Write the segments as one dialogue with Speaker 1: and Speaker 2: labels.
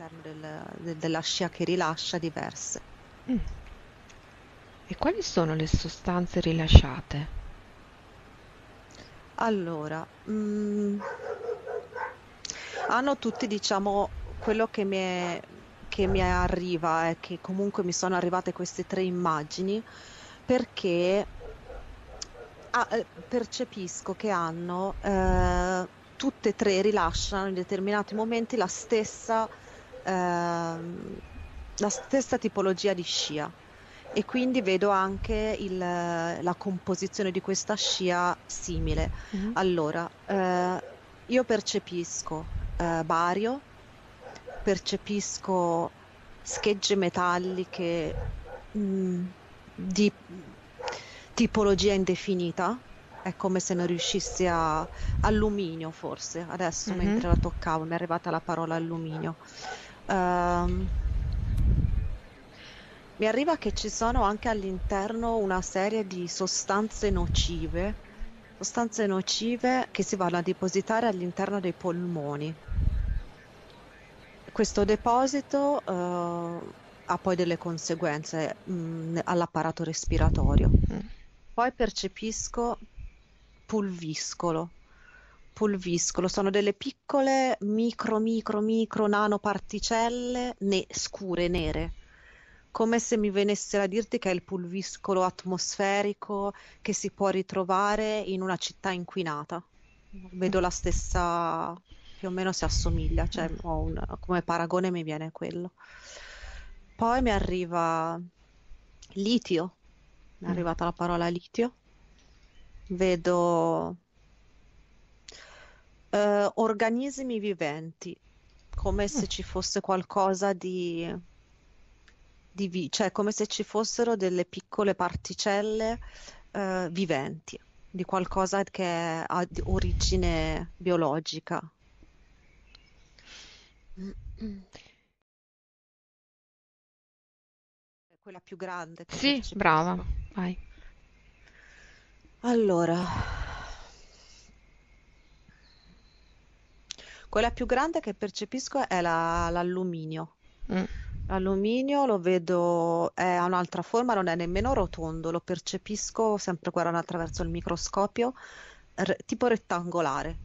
Speaker 1: all'interno del,
Speaker 2: del, della scia che rilascia diverse.
Speaker 1: Mm. E quali sono le sostanze rilasciate?
Speaker 2: Allora,
Speaker 1: mh, mm,
Speaker 2: hanno tutti, diciamo, quello che mi, è, che mi arriva è che comunque mi sono arrivate queste tre immagini perché ah, eh, percepisco che hanno, eh, tutte e tre rilasciano in determinati momenti la stessa Ehm, la stessa tipologia di scia e quindi vedo anche il, la composizione di questa scia simile. Mm-hmm. Allora, eh, io percepisco eh, bario, percepisco schegge metalliche mh, mm, di tipologia indefinita, è come se non riuscissi a alluminio forse, adesso mm-hmm. mentre la toccavo mi è arrivata la parola alluminio ehm, mi arriva che ci sono anche all'interno una serie di sostanze nocive, sostanze nocive che si vanno a depositare all'interno dei polmoni. Questo deposito eh, ha poi delle conseguenze mh, mm, all'apparato respiratorio. Mm. Poi percepisco pulviscolo pulviscolo, sono delle piccole micro, micro, micro nanoparticelle ne- scure, nere come se mi venissero a dirti che è il pulviscolo atmosferico che si può ritrovare in una città inquinata. Vedo la stessa, più o meno si assomiglia, cioè un, come paragone mi viene quello. Poi mi arriva litio, mi è mm. arrivata la parola litio. Vedo uh, organismi viventi, come se ci fosse qualcosa di, di vi- cioè come se ci fossero delle piccole particelle uh, viventi di qualcosa che ha origine biologica. Quella più grande. Sì,
Speaker 1: brava, vai. Allora,
Speaker 2: Quella più grande che percepisco è la, l'alluminio. Mm. L'alluminio lo vedo, è un'altra forma, non è nemmeno rotondo, lo percepisco sempre guardando attraverso il microscopio, re, tipo rettangolare,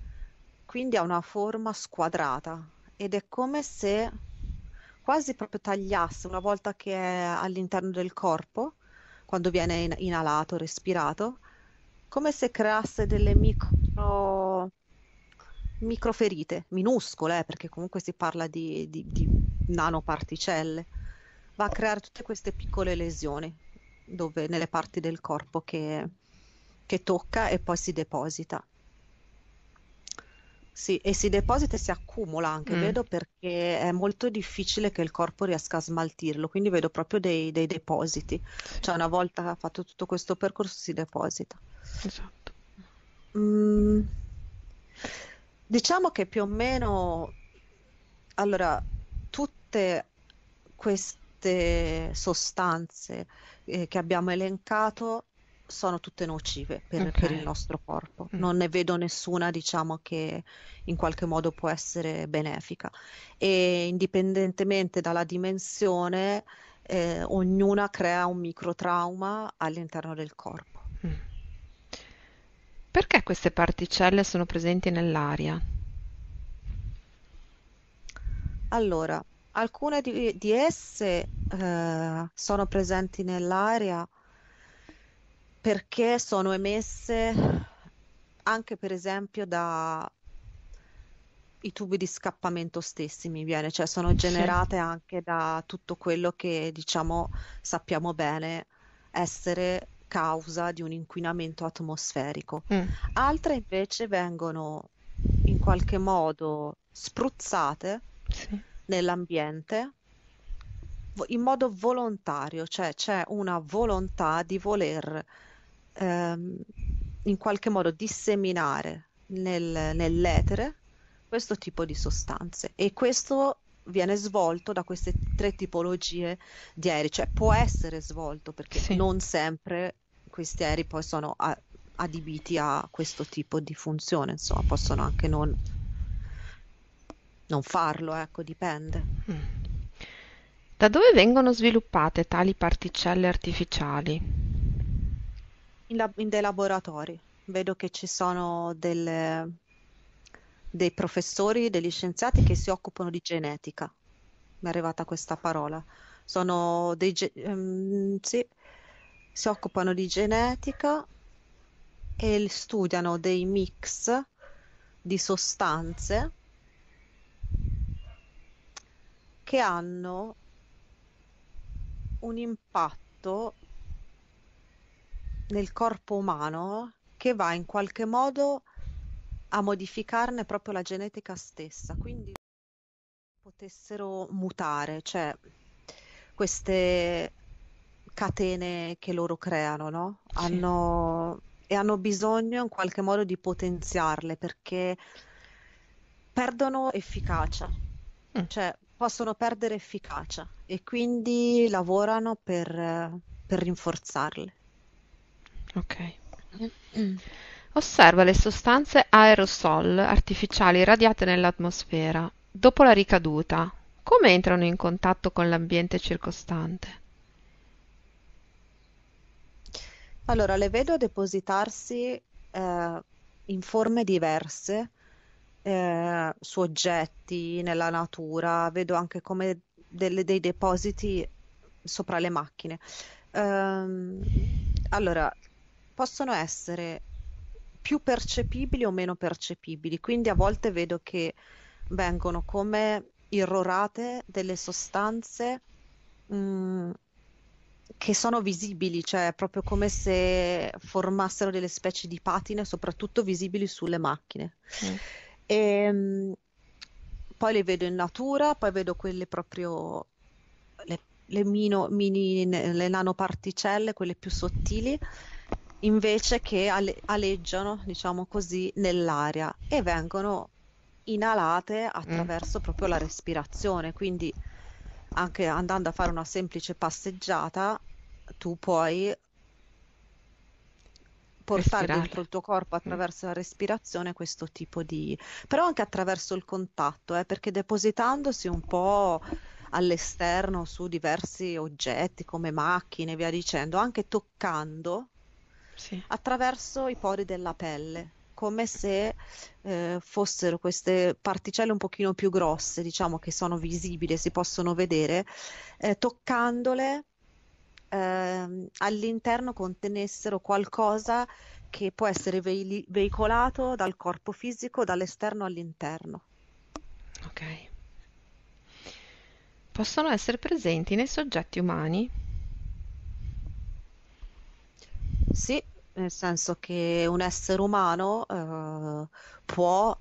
Speaker 2: quindi ha una forma squadrata ed è come se quasi proprio tagliasse una volta che è all'interno del corpo, quando viene in- inalato, respirato, come se creasse delle micro microferite, minuscole, eh, perché comunque si parla di, di, di nanoparticelle, va a creare tutte queste piccole lesioni dove, nelle parti del corpo che, che tocca e poi si deposita. Sì, e si deposita e si accumula anche, mm. vedo perché è molto difficile che il corpo riesca a smaltirlo, quindi vedo proprio dei, dei depositi, cioè una volta fatto tutto questo percorso si deposita. Esatto. Mm. Diciamo che più o meno, allora, tutte queste sostanze eh, che abbiamo elencato sono tutte nocive per, okay. per il nostro corpo, mm. non ne vedo nessuna diciamo che in qualche modo può essere benefica e indipendentemente dalla dimensione eh, ognuna crea un microtrauma all'interno del corpo.
Speaker 1: Mm. Perché queste particelle sono presenti nell'aria?
Speaker 2: Allora, alcune di, di esse eh, sono presenti nell'aria perché sono emesse anche per esempio da i tubi di scappamento stessi, mi viene, cioè sono generate anche da tutto quello che diciamo sappiamo bene essere causa di un inquinamento atmosferico, mm. altre invece vengono in qualche modo spruzzate sì. nell'ambiente in modo volontario, cioè c'è una volontà di voler ehm, in qualche modo disseminare nel, nell'etere questo tipo di sostanze e questo viene svolto da queste tre tipologie di aerei, cioè può essere svolto perché sì. non sempre questi aerei poi sono a- adibiti a questo tipo di funzione,
Speaker 1: insomma, possono anche non, non
Speaker 2: farlo, ecco, dipende.
Speaker 1: Mm. Da dove vengono sviluppate tali particelle artificiali? In,
Speaker 2: lab- in dei laboratori. Vedo che ci sono delle, dei professori, degli scienziati che si occupano di genetica. Mi è arrivata questa parola. Sono dei, ge- um, sì, si occupano di genetica e studiano dei mix di sostanze che hanno un impatto nel corpo umano che va in qualche modo a modificarne proprio la genetica stessa, quindi potessero mutare, cioè queste catene che loro creano, no? Sì. e hanno bisogno in qualche modo di potenziarle perché perdono efficacia, mm. cioè possono perdere efficacia e quindi lavorano per, per rinforzarle.
Speaker 1: Ok. Mm. Osserva le sostanze aerosol artificiali radiate nell'atmosfera. Dopo la ricaduta, come entrano in contatto con l'ambiente circostante?
Speaker 2: Allora, le vedo depositarsi eh, in forme diverse, eh, su oggetti, nella natura, vedo anche come delle- dei depositi sopra le macchine. Ehm, allora, possono essere più percepibili o meno percepibili, quindi a volte vedo che vengono come irrorate delle sostanze, mh, mm, che sono visibili, cioè proprio come se formassero delle specie di patine, soprattutto visibili sulle macchine. Mm. E, ehm, poi le vedo in natura, poi vedo quelle proprio le, le, mino, mini, le nanoparticelle, quelle più sottili, invece che ale, aleggiano, diciamo così, nell'aria e vengono inalate mm. attraverso mm. proprio la respirazione. Quindi anche andando a fare una semplice passeggiata, tu puoi portare Respirare. dentro il tuo corpo mm. attraverso la respirazione questo tipo di... però anche attraverso il contatto, eh, perché depositandosi un po' all'esterno su diversi oggetti come macchine e via dicendo, anche toccando sì. attraverso i pori della pelle come se eh, fossero queste particelle un pochino più grosse, diciamo che sono visibili, si possono vedere, eh, toccandole eh, all'interno contenessero qualcosa che può essere vei- veicolato dal corpo fisico, dall'esterno all'interno.
Speaker 1: Ok. Possono essere presenti nei soggetti umani?
Speaker 2: Sì, nel senso che un essere umano eh, può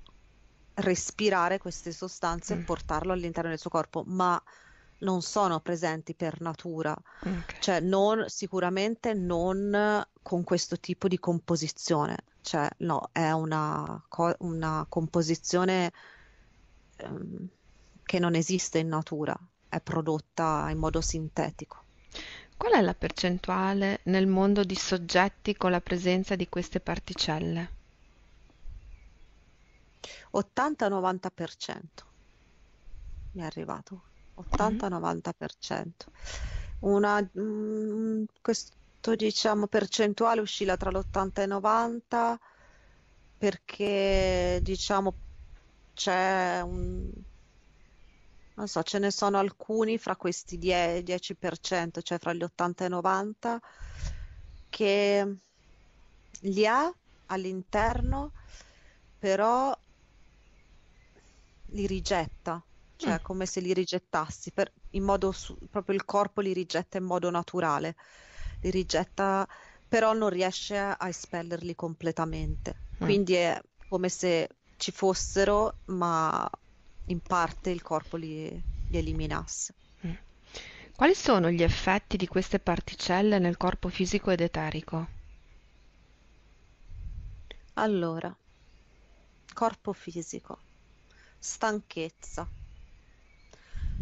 Speaker 2: respirare queste sostanze mm. e portarlo all'interno del suo corpo, ma non sono presenti per natura, mm, okay. cioè non, sicuramente non con questo tipo di composizione, cioè no, è una, co- una composizione ehm, che non esiste in
Speaker 1: natura, è prodotta in modo sintetico. Qual è la percentuale nel mondo di soggetti con la presenza di queste particelle? 80-90%. Mi è arrivato.
Speaker 2: 80-90%. Mm-hmm. Una, mm, questo diciamo percentuale oscilla tra l'80 e il 90 perché diciamo c'è un non so, ce ne sono alcuni fra questi 10, cioè fra gli 80 e 90, che li ha all'interno, però li rigetta, cioè mm. come se li rigettassi, per, in modo su, proprio il corpo li rigetta in modo naturale, li rigetta, però non riesce a espellerli completamente. Mm. Quindi è come se ci fossero, ma in parte il corpo li, li eliminasse. Mm.
Speaker 1: Quali sono gli effetti di queste particelle nel corpo fisico ed eterico? Allora,
Speaker 2: corpo fisico, stanchezza,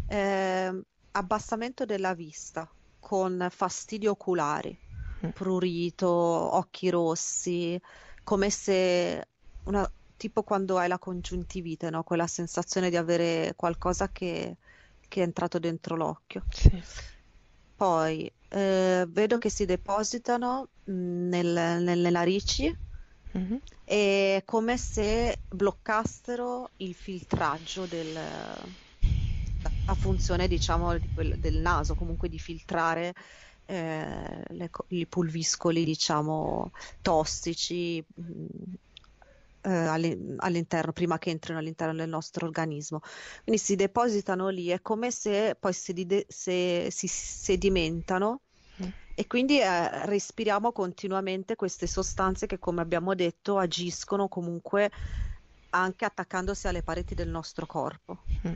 Speaker 2: eh, abbassamento della vista con fastidi oculari, mm. prurito, occhi rossi, come se una, tipo quando hai la congiuntivite, no? quella sensazione di avere qualcosa che, che è entrato dentro l'occhio. Sì. Poi eh, vedo che si depositano mm, nel, nel, nelle narici mm-hmm. e come se bloccassero il filtraggio del, a funzione diciamo di quel, del naso, comunque di filtrare eh, le, i pulviscoli diciamo tossici. Mm, eh, all'interno, prima che entrino all'interno del nostro organismo. Quindi si depositano lì, è come se poi si, de- se, si sedimentano mm. e quindi eh, respiriamo continuamente queste sostanze che, come abbiamo detto, agiscono comunque anche attaccandosi alle pareti del nostro corpo. Mm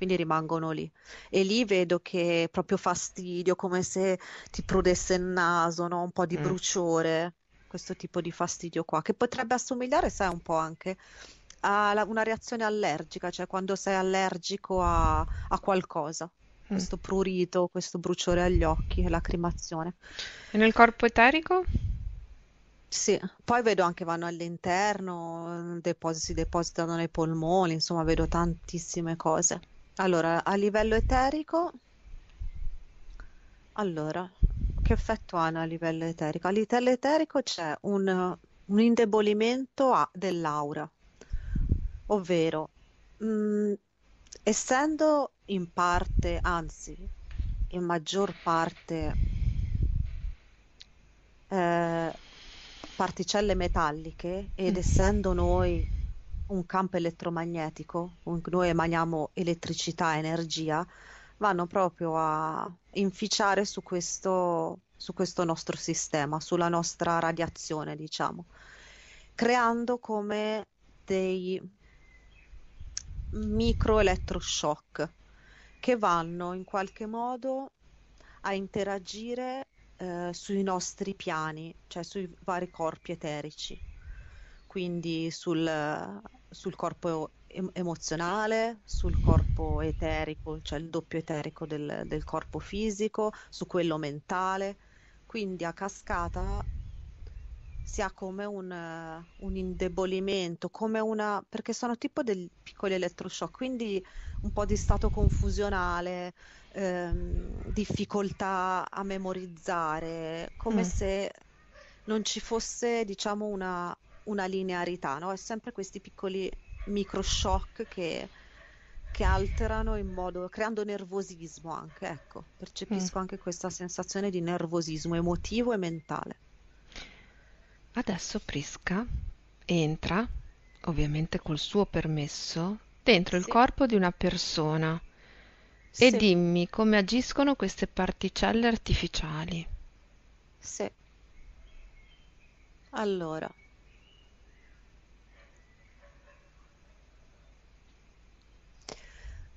Speaker 2: quindi rimangono lì. E lì vedo che proprio fastidio, come se ti prudesse il naso, no? un po' di mm. bruciore questo tipo di fastidio qua, che potrebbe assomigliare, sai, un po' anche a la, una reazione allergica, cioè quando sei allergico a, a qualcosa. Mm. Questo prurito, questo bruciore agli occhi, lacrimazione. E nel corpo eterico? Sì, poi vedo anche vanno all'interno, depositi, si depositano nei polmoni, insomma vedo tantissime cose. Allora, a livello eterico, allora, che effetto hanno a livello eterico? A livello eterico c'è un, un indebolimento a, dell'aura, ovvero mh, mm, essendo in parte, anzi in maggior parte, eh, particelle metalliche ed mm. essendo noi un campo elettromagnetico, noi emaniamo elettricità, energia, vanno proprio a inficiare su questo, su questo nostro sistema, sulla nostra radiazione, diciamo, creando come dei microelettroshock che vanno in qualche modo a interagire eh, sui nostri piani, cioè sui vari corpi eterici, quindi sul, sul corpo emozionale, sul corpo eterico, cioè il doppio eterico del, del, corpo fisico, su quello mentale. Quindi a cascata si ha come un, un indebolimento, come una, perché sono tipo dei piccoli elettroshock, quindi un po' di stato confusionale, ehm, difficoltà a memorizzare, come mm. se non ci fosse diciamo una, una linearità, no? È sempre questi piccoli micro shock che, che alterano in modo creando nervosismo anche, ecco, percepisco mm. anche questa sensazione di nervosismo emotivo
Speaker 1: e mentale. Adesso Prisca entra, ovviamente col suo permesso, dentro sì. il corpo di una persona sì. e dimmi come agiscono queste particelle artificiali. Sì.
Speaker 2: Allora,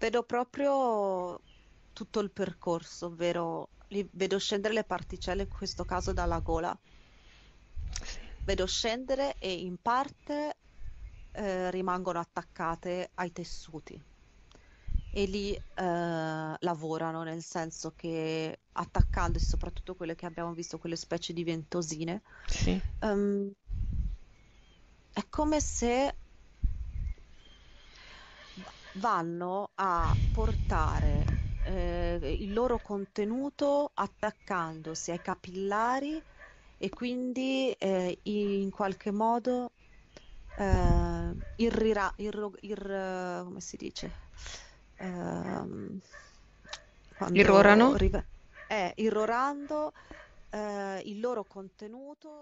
Speaker 2: vedo proprio tutto il percorso, ovvero li vedo scendere le particelle, in questo caso dalla gola. Sì. Vedo scendere e in parte eh, rimangono attaccate ai tessuti e lì eh, lavorano, nel senso che attaccandosi, soprattutto quelle che abbiamo visto, quelle specie di ventosine, sì. um, è come se vanno a portare eh, il loro contenuto attaccandosi ai capillari e quindi eh, in qualche modo eh, irrira, irro, ir, come si dice? Ehm,
Speaker 1: Irrorano? Rive-
Speaker 2: eh, irrorando eh, il loro contenuto.